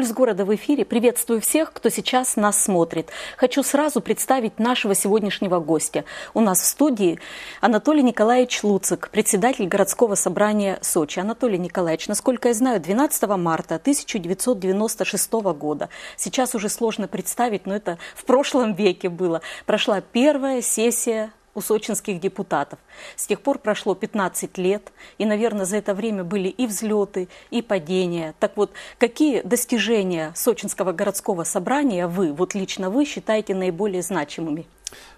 Пульс города в эфире. Приветствую всех, кто сейчас нас смотрит. Хочу сразу представить нашего сегодняшнего гостя. У нас в студии Анатолий Николаевич Луцик, председатель городского собрания Сочи. Анатолий Николаевич, насколько я знаю, 12 марта 1996 года. Сейчас уже сложно представить, но это в прошлом веке было. Прошла первая сессия у сочинских депутатов. С тех пор прошло 15 лет, и, наверное, за это время были и взлеты, и падения. Так вот, какие достижения сочинского городского собрания вы, вот лично вы, считаете наиболее значимыми?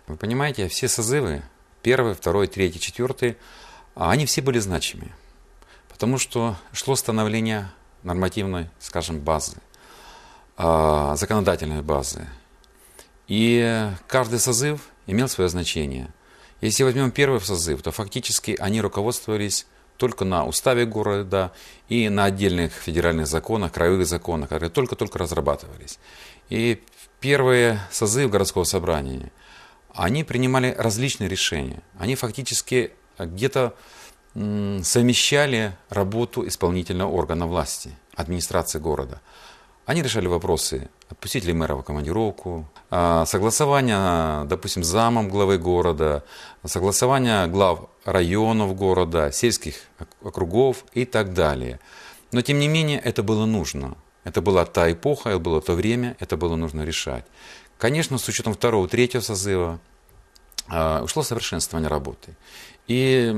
Вы понимаете, все созывы, первый, второй, третий, четвертый, а они все были значимы, потому что шло становление нормативной, скажем, базы, а, законодательной базы. И каждый созыв имел свое значение – если возьмем первый созыв, то фактически они руководствовались только на уставе города и на отдельных федеральных законах, краевых законах, которые только-только разрабатывались. И первые созывы городского собрания, они принимали различные решения. Они фактически где-то совмещали работу исполнительного органа власти, администрации города. Они решали вопросы отпустить мэра в командировку, а, согласование, допустим, с замом главы города, согласование глав районов города, сельских округов и так далее. Но, тем не менее, это было нужно. Это была та эпоха, это было то время, это было нужно решать. Конечно, с учетом второго, третьего созыва а, ушло совершенствование работы. И,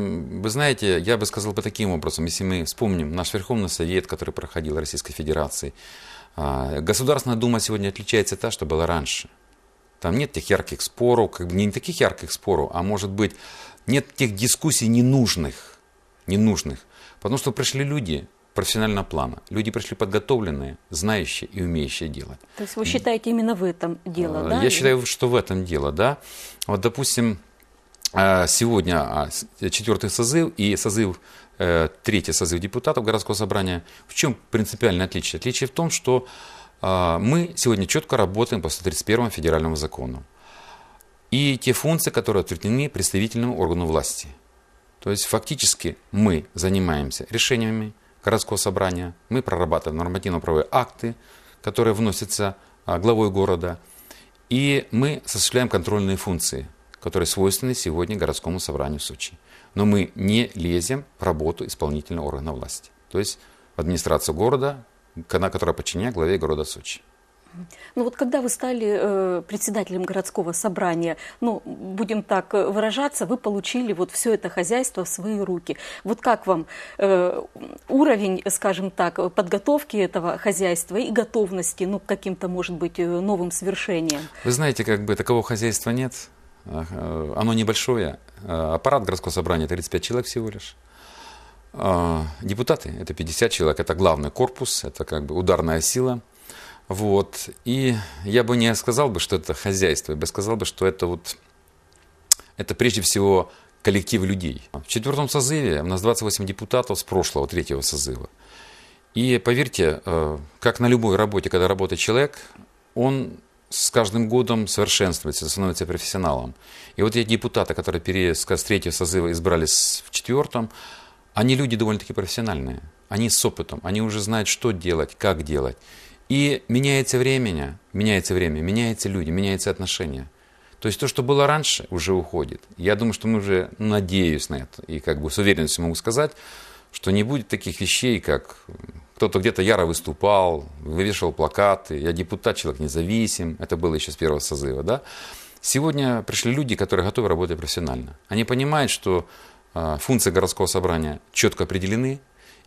вы знаете, я бы сказал бы таким образом, если мы вспомним наш Верховный Совет, который проходил в Российской Федерации, а, Государственная дума сегодня отличается от та, что была раньше. Там нет тех ярких споров, как бы не таких ярких споров, а может быть нет тех дискуссий ненужных, ненужных. Потому что пришли люди, профессионального плана. Люди пришли подготовленные, знающие и умеющие делать. То есть вы считаете именно в этом дело, а, да? Я считаю, что в этом дело, да. Вот, допустим, а, сегодня а, э, четвертый созыв и созыв, э, третий созыв депутатов городского собрания. В чем принципиальное отличие? Отличие в том, что а, мы сегодня четко работаем по 131 федеральному закону. И те функции, которые отведены представительному органу власти. То есть фактически мы занимаемся решениями городского собрания, мы прорабатываем нормативно-правовые акты, которые вносятся главой города, и мы осуществляем контрольные функции которые свойственны сегодня городскому собранию в Сочи. Но мы не лезем в работу исполнительного органа власти, то есть в администрацию города, которой подчинена главе города Сочи. Ну вот когда вы стали э, председателем городского собрания, ну, будем так э, выражаться, вы получили вот все это хозяйство в свои руки. Вот как вам э, уровень, скажем так, подготовки этого хозяйства и готовности, ну, к каким-то, может быть, э, новым свершениям? Вы знаете, как бы такого хозяйства нет. Э, оно небольшое. Э, аппарат городского собрания 35 человек всего лишь. Э, депутаты – это 50 человек, это главный корпус, это как бы ударная сила. Вот. И я бы не сказал бы, что это хозяйство, я бы сказал бы, что это вот, это прежде всего коллектив людей. В четвертом созыве у нас 28 депутатов с прошлого, третьего созыва. И поверьте, как на любой работе, когда работает человек, он с каждым годом совершенствуется, становится профессионалом. И вот эти депутаты, которые пере, с третьего созыва избрались в четвертом, они люди довольно-таки профессиональные. Они с опытом, они уже знают, что делать, как делать. И меняется время, меняется время, меняются люди, меняются отношения. То есть то, что было раньше, уже уходит. Я думаю, что мы уже надеюсь на это. И как бы с уверенностью могу сказать, что не будет таких вещей, как кто-то где-то яро выступал, вывешивал плакаты, я депутат, человек независим, это было еще с первого созыва, да. Сегодня пришли люди, которые готовы работать профессионально. Они понимают, что а, функции городского собрания четко определены,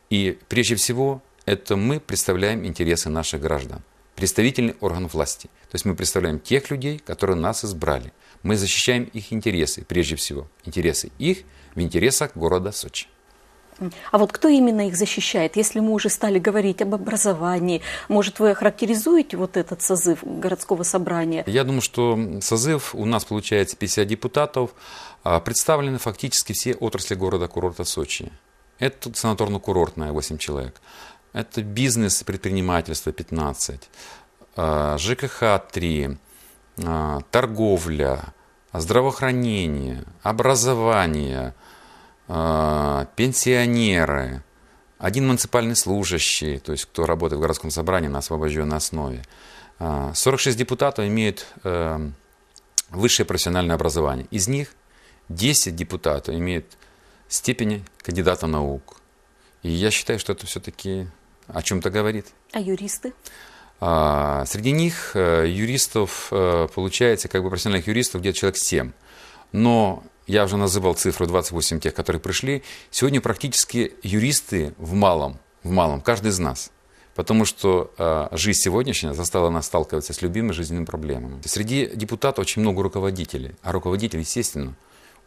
и прежде всего это мы представляем интересы наших граждан представительный орган власти. То есть мы представляем тех людей, которые нас избрали. Мы защищаем их интересы, прежде всего, интересы их в интересах города Сочи. А вот кто именно их защищает? Если мы уже стали говорить об образовании, может, вы охарактеризуете вот этот созыв городского собрания? Я думаю, что созыв у нас получается 50 депутатов. А, представлены фактически все отрасли города-курорта Сочи. Это санаторно-курортная 8 человек. Это бизнес и предпринимательство 15. ЖКХ 3. Торговля, здравоохранение, образование – а, пенсионеры, один муниципальный служащий, то есть кто работает в городском собрании на освобожденной основе. 46 а, депутатов имеют эм, высшее профессиональное образование. Из них 10 депутатов имеют степени кандидата наук. И я считаю, что это все-таки о чем-то говорит. А юристы? А, среди них э, юристов, э, получается, как бы профессиональных юристов где-то человек 7. Но я уже называл цифру 28 тех, которые пришли, сегодня практически юристы в малом, в малом, каждый из нас. Потому что э, жизнь сегодняшняя застала нас сталкиваться с любимыми жизненными проблемами. Среди депутатов очень много руководителей, а руководитель, естественно,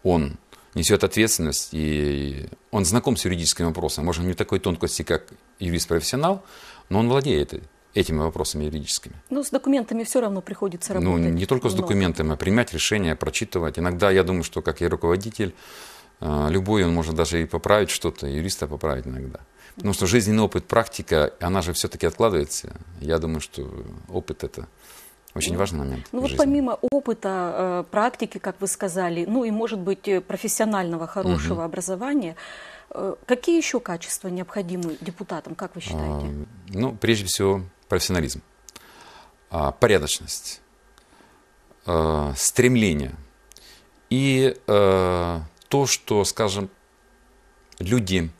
он несет ответственность, и он знаком с юридическими вопросами. Может, он не такой тонкости, как юрист-профессионал, но он владеет этой этими вопросами юридическими. Ну, с документами все равно приходится ну, работать. Ну, не только с документами, а принимать решения, прочитывать. Иногда я думаю, что как и руководитель, а, любой он может даже и поправить что-то, юриста поправить иногда. Потому что жизненный опыт, практика, она же все-таки откладывается. Я думаю, что опыт это очень важный момент. Ну вот помимо опыта, э, практики, как вы сказали, ну и может быть э, профессионального хорошего угу. образования, э, какие еще качества необходимы депутатам, как вы а, считаете? ну, прежде всего, профессионализм, а, порядочность, а, стремление и а, то, что, скажем, люди,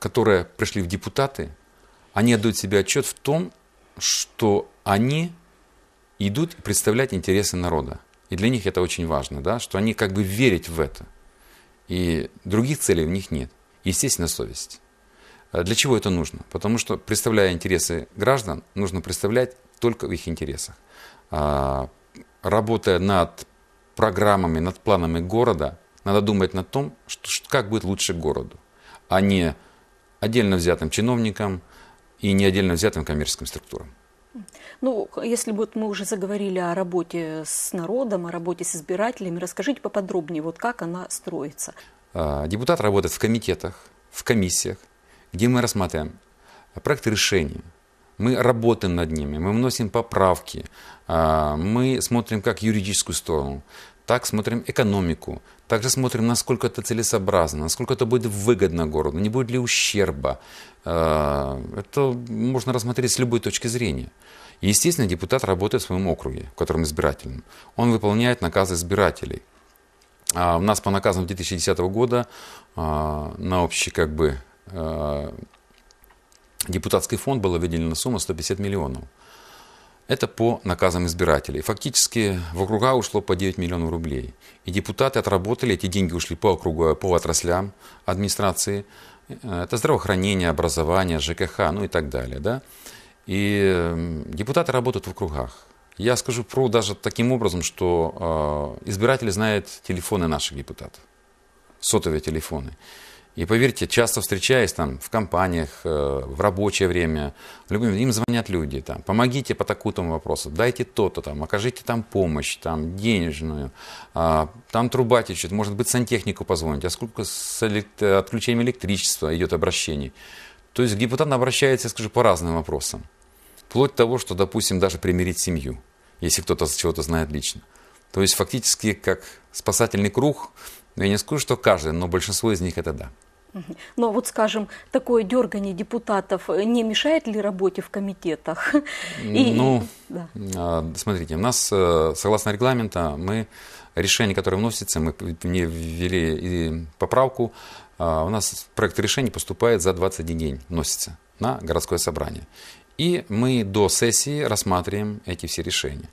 которые пришли в депутаты, они отдают себе отчет в том, что они идут представлять интересы народа. И для них это очень важно, да, что они как бы верят в это. И других целей у них нет. Естественно, совесть. А для чего это нужно? Потому что, представляя интересы граждан, нужно представлять только в их интересах. А, работая над программами, над планами города, надо думать над том, что, как будет лучше городу, а не отдельно взятым чиновникам и не отдельно взятым коммерческим структурам. Ну, если вот мы уже заговорили о работе с народом, о работе с избирателями, расскажите поподробнее, вот как она строится. А, депутат работает в комитетах, в комиссиях, где мы рассматриваем проекты решений, мы работаем над ними, мы вносим поправки, а, мы смотрим как юридическую сторону, так смотрим экономику, также смотрим, насколько это целесообразно, насколько это будет выгодно городу, не будет ли ущерба. А, это можно рассмотреть с любой точки зрения. Естественно, депутат работает в своем округе, в котором избирательном. Он выполняет наказы избирателей. А, у нас по наказам 2010 года на общий как бы Э, депутатский фонд была выделена сумма 150 миллионов. Это по наказам избирателей. Фактически в округа ушло по 9 миллионов рублей. И депутаты отработали, эти деньги ушли по округу, по отраслям администрации. Э, это здравоохранение, образование, ЖКХ, ну и так далее. Да? И эм, депутаты работают в округах. Я скажу про даже таким образом, что э, избиратели знают телефоны наших депутатов, сотовые телефоны. И поверьте, часто встречаясь там в компаниях, э, в рабочее время, любым, им звонят люди, там, помогите по такому вопросу, дайте то-то, там, окажите там помощь, там, денежную, а, там труба течет, может быть, сантехнику позвонить, а сколько с отключением электричества идет обращений. То есть депутат обращается, я скажу, по разным вопросам. Вплоть до того, что, допустим, даже примирить семью, если кто-то чего-то знает лично. То есть фактически как спасательный круг, я не скажу, что каждый, но большинство из них это да. Но вот, скажем, такое дергание депутатов э, не мешает ли работе в комитетах? И, ну, да. А, смотрите, у нас, э, согласно регламента, мы решение, которое вносится, мы не ввели и поправку, а, у нас проект решения поступает за 21 день, вносится на городское собрание. И мы до сессии рассматриваем эти все решения.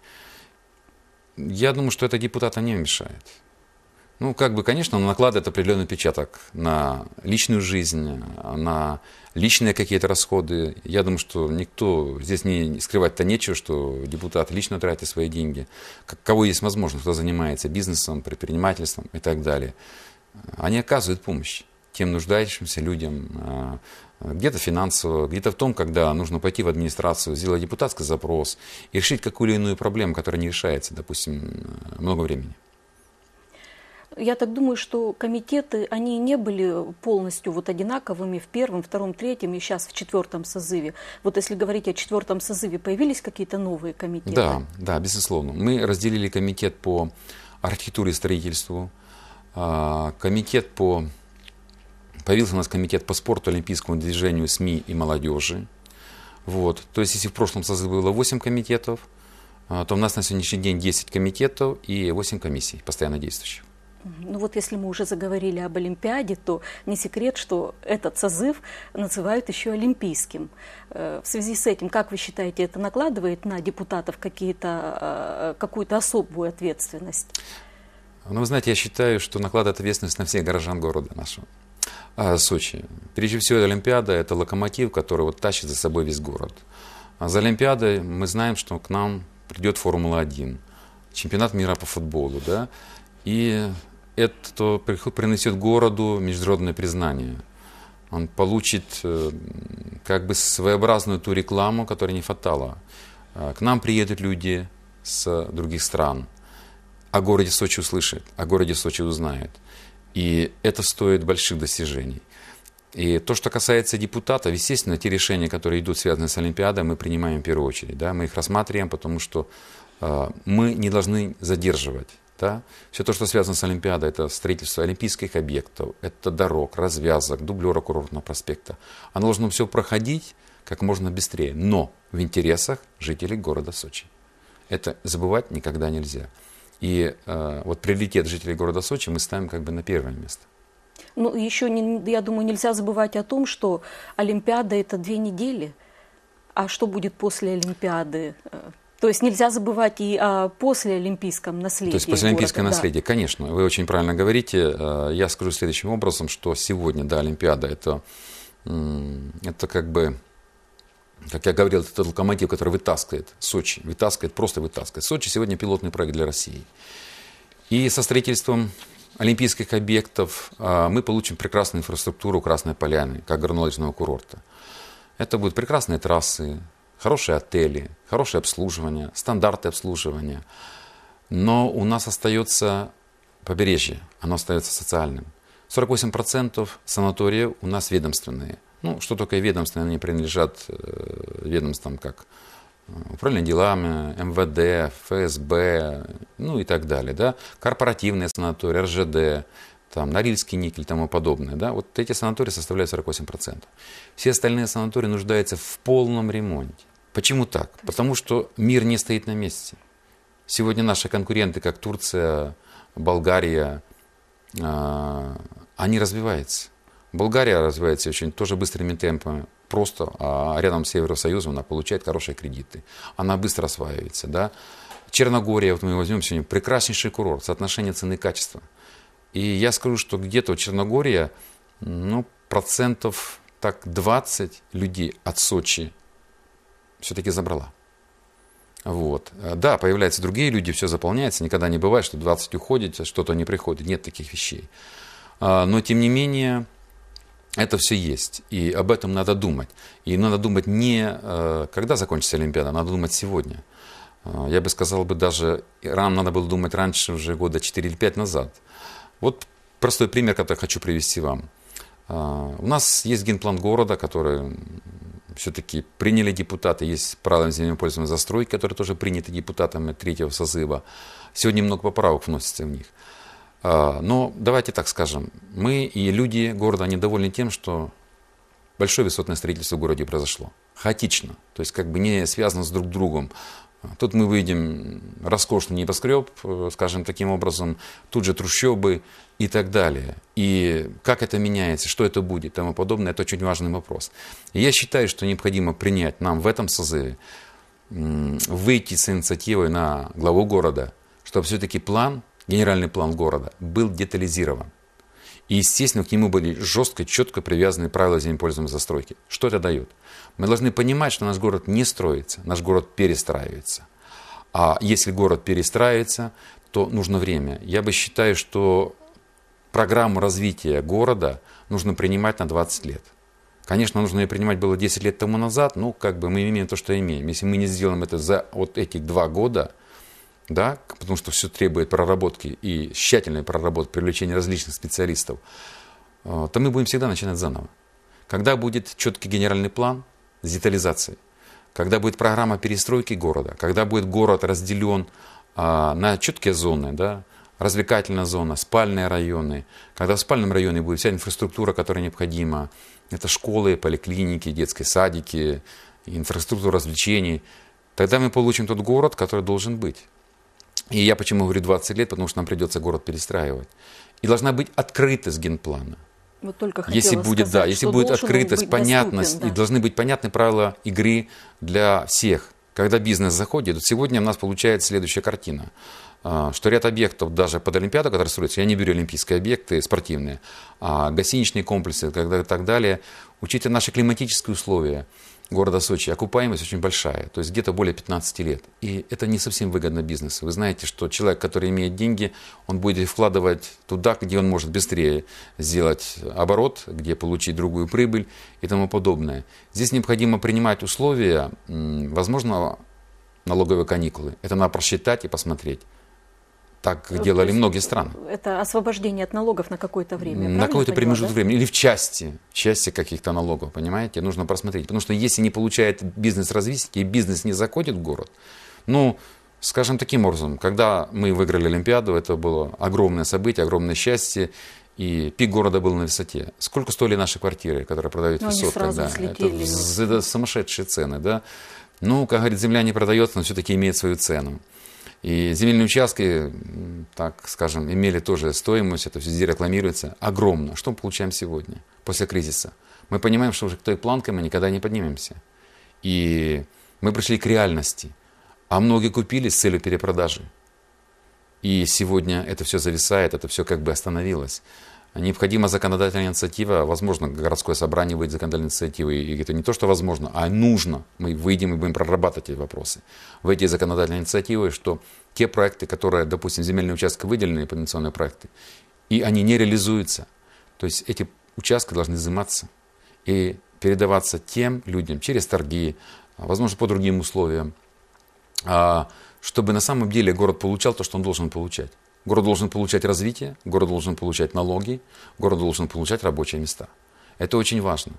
Я думаю, что это депутатам не мешает. Ну, как бы, конечно, он накладывает определенный отпечаток на личную жизнь, на личные какие-то расходы. Я думаю, что никто здесь не скрывать-то нечего, что депутат лично тратит свои деньги. Кого есть возможность, кто занимается бизнесом, предпринимательством и так далее. Они оказывают помощь тем нуждающимся людям, э, где-то финансово, где-то в том, когда нужно пойти в администрацию, сделать депутатский запрос и решить какую либо иную проблему, которая не решается, допустим, э, много времени. Я так думаю, что комитеты, они не были полностью вот одинаковыми в первом, втором, третьем и сейчас в четвертом созыве. Вот если говорить о четвертом созыве, появились какие-то новые комитеты? Да, да, безусловно. Мы разделили комитет по архитектуре и строительству, а, комитет по... Появился у нас комитет по спорту, олимпийскому движению, СМИ и молодежи. Вот. То есть, если в прошлом созыве было 8 комитетов, а, то у нас на сегодняшний день 10 комитетов и 8 комиссий, постоянно действующих. Ну вот если мы уже заговорили об Олимпиаде, то не секрет, что этот созыв называют еще Олимпийским. Э, в связи с этим, как вы считаете, это накладывает на депутатов какие-то, э, какую-то особую ответственность? Ну, вы знаете, я считаю, что накладывает ответственность на всех горожан города нашего. А, Сочи. Прежде всего, Олимпиада – это локомотив, который вот тащит за собой весь город. А за Олимпиадой мы знаем, что к нам придет Формула-1, чемпионат мира по футболу, да, и это принесет городу международное признание. Он получит э, как бы своеобразную ту рекламу, которая не хватало. А, к нам приедут люди с других стран. О городе Сочи услышит, о городе Сочи узнает. И это стоит больших достижений. И то, что касается депутатов, естественно, те решения, которые идут, связанные с Олимпиадой, мы принимаем в первую очередь. Да? Мы их рассматриваем, потому что а, мы не должны задерживать да? Все то, что связано с Олимпиадой, это строительство олимпийских объектов, это дорог, развязок, дублера курортного проспекта. Оно должно все проходить как можно быстрее, но в интересах жителей города Сочи. Это забывать никогда нельзя. И э, вот приоритет жителей города Сочи мы ставим как бы на первое место. Ну, еще, не, я думаю, нельзя забывать о том, что Олимпиада – это две недели. А что будет после Олимпиады? Э, то есть нельзя забывать и о послеолимпийском наследии. То есть послеолимпийское города, наследие, да. конечно, вы очень правильно говорите. Э, я скажу следующим образом, что сегодня, да, Олимпиада это, это как бы как я говорил, это тот локомотив, который вытаскивает Сочи, вытаскивает, просто вытаскивает. Сочи сегодня пилотный проект для России. И со строительством олимпийских объектов э, мы получим прекрасную инфраструктуру Красной Поляны, как горнолыжного курорта. Это будут прекрасные трассы, хорошие отели, хорошее обслуживание, стандарты обслуживания. Но у нас остается побережье, оно остается социальным. 48% санаториев у нас ведомственные. Ну, что только ведомственные, они принадлежат э, ведомствам, как э, управление делами, МВД, ФСБ, ну и так далее. Да? Корпоративные санатории, РЖД, там, Норильский никель и тому подобное. Да? Вот эти санатории составляют 48%. Все остальные санатории нуждаются в полном ремонте. Почему так? Потому что мир не стоит на месте. Сегодня наши конкуренты, как Турция, Болгария, а, они развиваются. Болгария развивается очень тоже быстрыми темпами. Просто а рядом с Евросоюзом она получает хорошие кредиты. Она быстро осваивается. Да? Черногория, вот мы возьмем сегодня, прекраснейший курорт, соотношение цены и качества. И я скажу, что где-то Черногория, ну, процентов так 20 людей от Сочи все-таки забрала. Вот. Э, да, появляются другие люди, все заполняется. Никогда не бывает, что 20 уходит, а что-то не приходит. Нет таких вещей. А, но, тем не менее, это все есть. И об этом надо думать. И надо думать не э, когда закончится Олимпиада, а надо думать сегодня. Э, я бы сказал бы даже, нам надо было думать раньше, уже года 4 или 5 назад. Вот простой пример, который хочу привести вам. У нас есть генплан города, который все-таки приняли депутаты, есть правила земельного пользования застройки, которые тоже приняты депутатами третьего созыва. Сегодня много поправок вносится в них. А, но давайте так скажем, мы и люди города недовольны тем, что большое высотное строительство в городе произошло. Хаотично, то есть как бы не связано с друг другом. Тут мы выйдем роскошный небоскреб, э, скажем таким образом, тут же трущобы и так далее. И как это меняется, что это будет и тому подобное, это очень важный вопрос. Я считаю, что необходимо принять нам в этом созыве, выйти с инициативой на главу города, чтобы все-таки план, генеральный план города был детализирован. И, естественно, к нему были жестко, четко привязаны правила землепользования застройки. Что это дает? Мы должны понимать, что наш город не строится, наш город перестраивается. А если город перестраивается, то нужно время. Я бы считаю, что программу развития города нужно принимать на 20 лет. Конечно, нужно ее принимать было 10 лет тому назад, но как бы мы имеем то, что имеем. Если мы не сделаем это за вот эти два года, да, потому что все требует проработки и тщательной проработки, привлечения различных специалистов, э, то мы будем всегда начинать заново. Когда будет четкий генеральный план с детализацией, когда будет программа перестройки города, когда будет город разделен а, на четкие зоны, да, развлекательная зона, спальные районы, когда в спальном районе будет вся инфраструктура, которая необходима, это школы, поликлиники, детские садики, инфраструктура развлечений, тогда мы получим тот город, который должен быть. И я почему говорю 20 лет, потому что нам придется город перестраивать. И должна быть открытость генплана. Вот только если будет, сказать, да, если будет открытость, быть понятность, доступен, да. и должны быть понятны правила игры для всех. Когда бизнес заходит, вот сегодня у нас получается следующая картина, а, что ряд объектов даже под Олимпиаду, которые строятся, я не беру олимпийские объекты спортивные, а гостиничные комплексы когда, и так далее, учитывая наши климатические условия, города Сочи, окупаемость очень большая, то есть где-то более 15 лет. И это не совсем выгодно бизнесу. Вы знаете, что человек, который имеет деньги, он будет вкладывать туда, где он может быстрее сделать оборот, где получить другую прибыль и тому подобное. Здесь необходимо принимать условия возможного налоговой каникулы. Это надо просчитать и посмотреть. Так э, делали многие страны. Это освобождение от налогов на какое-то время. На какое то промежуток да? времени или в части, части каких-то налогов, понимаете? Нужно просмотреть. Потому что если не получает бизнес развитие, и бизнес не заходит в город, ну, скажем таким образом, когда мы выиграли Олимпиаду, это было огромное событие, огромное счастье, и пик города был на высоте. Сколько стоили наши квартиры, которые продают ну, высотка? Да. Это, ну, это сумасшедшие цены, да? Ну, как говорит, земля не продается, но все-таки имеет свою цену. И земельные участки, так скажем, имели тоже стоимость, это везде рекламируется, огромно. Что мы получаем сегодня, после кризиса? Мы понимаем, что уже к той планке мы никогда не поднимемся. И мы пришли к реальности. А многие купили с целью перепродажи. И сегодня это все зависает, это все как бы остановилось. Необходима законодательная инициатива, возможно, городское собрание выйдет законодательной инициативой, и это не то, что возможно, а нужно. Мы выйдем и будем прорабатывать эти вопросы. В эти законодательные инициативы, что те проекты, которые, допустим, земельные участки выделены, потенциальные проекты, и они не реализуются, то есть эти участки должны изыматься и передаваться тем людям через торги, возможно, по другим условиям, а, чтобы на самом деле город получал то, что он должен получать. Город должен получать развитие, город должен получать налоги, город должен получать рабочие места. Это очень важно.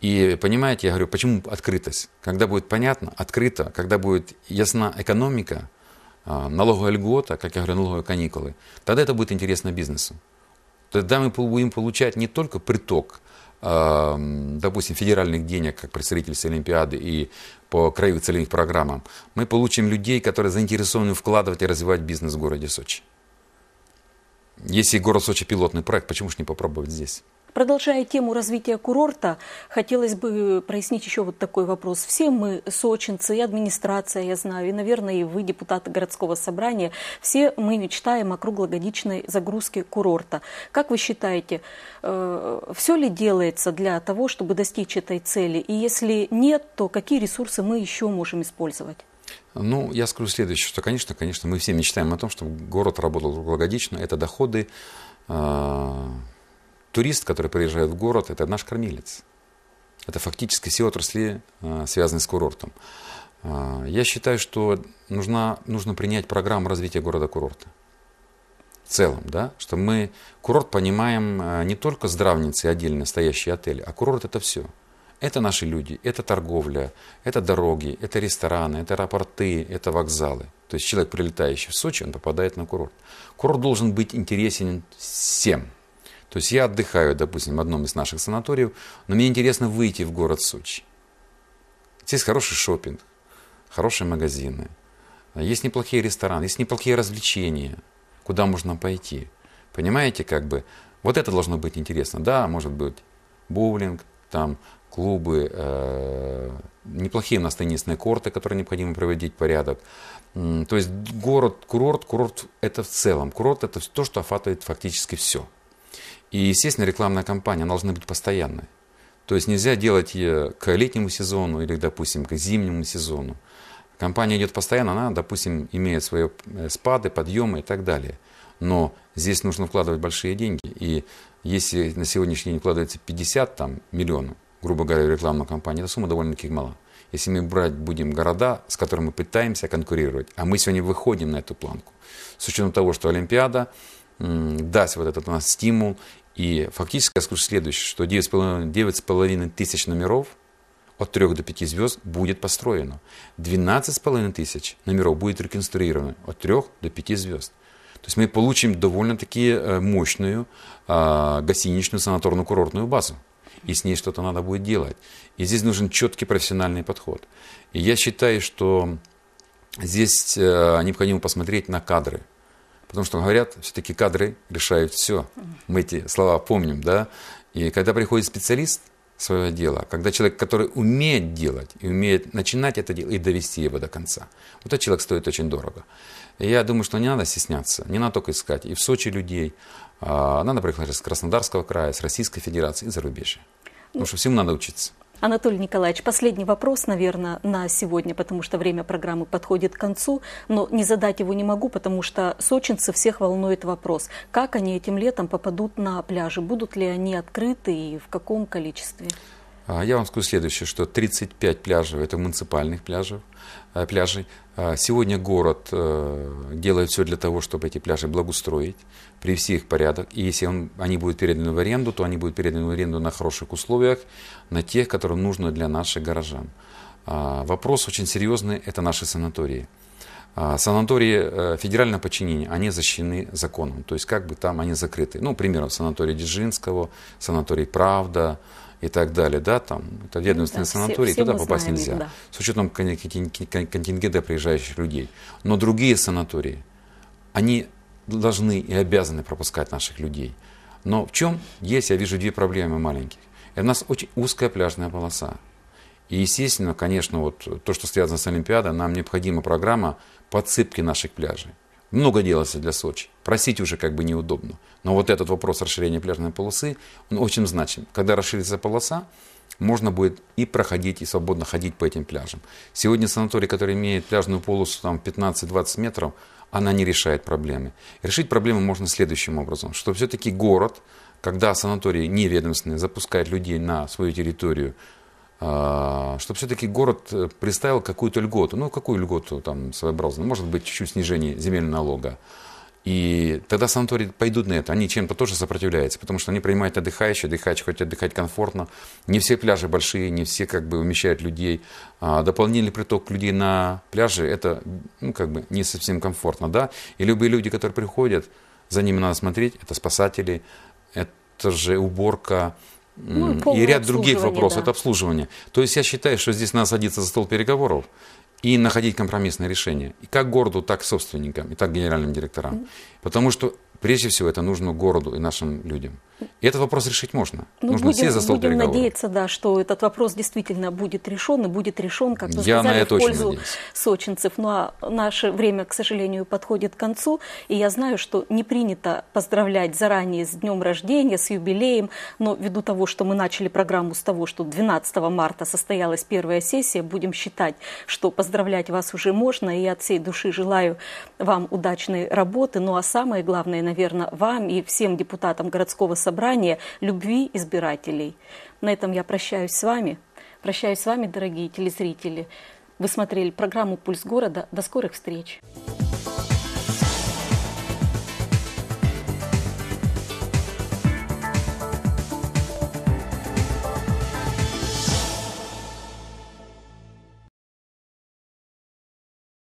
И понимаете, я говорю, почему открытость? Когда будет понятно, открыто, когда будет ясна экономика, а, налоговая льгота, как я говорю, налоговые каникулы, тогда это будет интересно бизнесу. Тогда мы будем получать не только приток, а, допустим, федеральных денег, как при Олимпиады и по краю целевых программам, мы получим людей, которые заинтересованы вкладывать и развивать бизнес в городе Сочи. Если город Сочи пилотный проект, почему же не попробовать здесь? Продолжая тему развития курорта, хотелось бы прояснить еще вот такой вопрос. Все мы, сочинцы, и администрация, я знаю, и, наверное, и вы, депутаты городского собрания, все мы мечтаем о круглогодичной загрузке курорта. Как вы считаете, э, все ли делается для того, чтобы достичь этой цели? И если нет, то какие ресурсы мы еще можем использовать? Ну, я скажу следующее, что, конечно, конечно, мы все мечтаем о том, чтобы город работал круглогодично. Это доходы. А, турист, который приезжает в город, это наш кормилец. Это фактически все отрасли, а, связанные с курортом. А, я считаю, что нужно, нужно принять программу развития города-курорта. В целом, да, что мы курорт понимаем не только здравницы и отдельно стоящие отели, а курорт это все. Это наши люди, это торговля, это дороги, это рестораны, это аэропорты, это вокзалы. То есть человек, прилетающий в Сочи, он попадает на курорт. Курорт должен быть интересен всем. То есть я отдыхаю, допустим, в одном из наших санаториев, но мне интересно выйти в город Сочи. Здесь хороший шопинг, хорошие магазины, есть неплохие рестораны, есть неплохие развлечения, куда можно пойти. Понимаете, как бы, вот это должно быть интересно. Да, может быть боулинг, там клубы, э, неплохие у корты, которые необходимо приводить в порядок. То есть город, курорт, курорт – это в целом. Курорт – это то, что охватывает фактически все. И, естественно, рекламная кампания должна быть постоянной. То есть нельзя делать ее к летнему сезону или, допустим, к зимнему сезону. Компания идет постоянно, она, допустим, имеет свои э, спады, подъемы и так далее. Но здесь нужно вкладывать большие деньги. И если на сегодняшний день вкладывается 50 там, миллионов, грубо говоря, рекламную кампанию, эта сумма довольно-таки мала. Если мы брать будем города, с которыми мы пытаемся конкурировать, а мы сегодня выходим на эту планку, с учетом того, что Олимпиада даст вот этот у нас стимул, и фактически я скажу следующее, что 9,5 тысяч номеров от 3 до 5 звезд будет построено. 12,5 тысяч номеров будет реконструировано от 3 до 5 звезд. То есть мы получим довольно-таки э, мощную а, гостиничную санаторно-курортную базу и с ней что-то надо будет делать. И здесь нужен четкий профессиональный подход. И я считаю, что здесь э, необходимо посмотреть на кадры. Потому что говорят, все-таки кадры решают все. Мы эти слова помним, да? И когда приходит специалист своего дела, когда человек, который умеет делать и умеет начинать это дело и довести его до конца, вот этот человек стоит очень дорого. И я думаю, что не надо стесняться, не надо только искать. И в Сочи людей, а, она, например, из Краснодарского края, с Российской Федерации и зарубежья. Потому что всему надо учиться. Анатолий Николаевич, последний вопрос, наверное, на сегодня, потому что время программы подходит к концу, но не задать его не могу, потому что сочинцы всех волнует вопрос, как они этим летом попадут на пляжи, будут ли они открыты и в каком количестве? А, я вам скажу следующее, что 35 пляжей – это муниципальных э, пляжей. пляжей. А, сегодня город э, делает все для того, чтобы эти пляжи благоустроить, привести их в порядок. И если он, они будут переданы в аренду, то они будут переданы в аренду на хороших условиях, на тех, которые нужны для наших горожан. А, вопрос очень серьезный – это наши санатории. Санатории э, федерального подчинения, они защищены законом, то есть как бы там они закрыты. Ну, примером санаторий Дзержинского, санаторий «Правда», и так далее, да, там, это ведомственный ну да, санаторий, все, туда все попасть знаем, нельзя, да. с учетом контингента приезжающих людей. Но другие санатории, они должны и обязаны пропускать наших людей. Но в чем есть, я вижу две проблемы маленьких. И у нас очень узкая пляжная полоса. И, естественно, конечно, вот то, что связано с Олимпиадой, нам необходима программа подсыпки наших пляжей. Много делается для Сочи. Просить уже как бы неудобно. Но вот этот вопрос расширения пляжной полосы, он очень значим. Когда расширится полоса, можно будет и проходить, и свободно ходить по этим пляжам. Сегодня санаторий, который имеет пляжную полосу там 15-20 метров, она не решает проблемы. Решить проблему можно следующим образом, что все-таки город, когда санаторий неведомственный запускает людей на свою территорию а, чтобы все-таки город э, представил какую-то льготу, ну какую льготу там своеобразную, может быть чуть-чуть снижение земельного налога. И тогда санатории пойдут на это, они чем-то тоже сопротивляются, потому что они принимают отдыхающих, отдыхающие хотят отдыхать комфортно, не все пляжи большие, не все как бы умещают людей, а дополнительный приток людей на пляже это ну, как бы не совсем комфортно, да, и любые люди, которые приходят, за ними надо смотреть, это спасатели, это же уборка, ну, и, и ряд других вопросов, да. это обслуживание. То есть я считаю, что здесь надо садиться за стол переговоров и находить компромиссное решение. И как городу, так и собственникам, и так генеральным директорам. Потому что Прежде всего, это нужно городу и нашим людям. И этот вопрос решить можно. Ну, нужно будем, все за стол будем переговоров. надеяться, да, что этот вопрос действительно будет решен и будет решен, как вы я сказали, на это в пользу очень надеюсь. сочинцев. Ну а наше время, к сожалению, подходит к концу, и я знаю, что не принято поздравлять заранее с днем рождения, с юбилеем, но ввиду того, что мы начали программу с того, что 12 марта состоялась первая сессия, будем считать, что поздравлять вас уже можно, и от всей души желаю вам удачной работы, ну а самое главное, наверное, вам и всем депутатам городского собрания любви избирателей. На этом я прощаюсь с вами. Прощаюсь с вами, дорогие телезрители. Вы смотрели программу «Пульс города». До скорых встреч! Thank you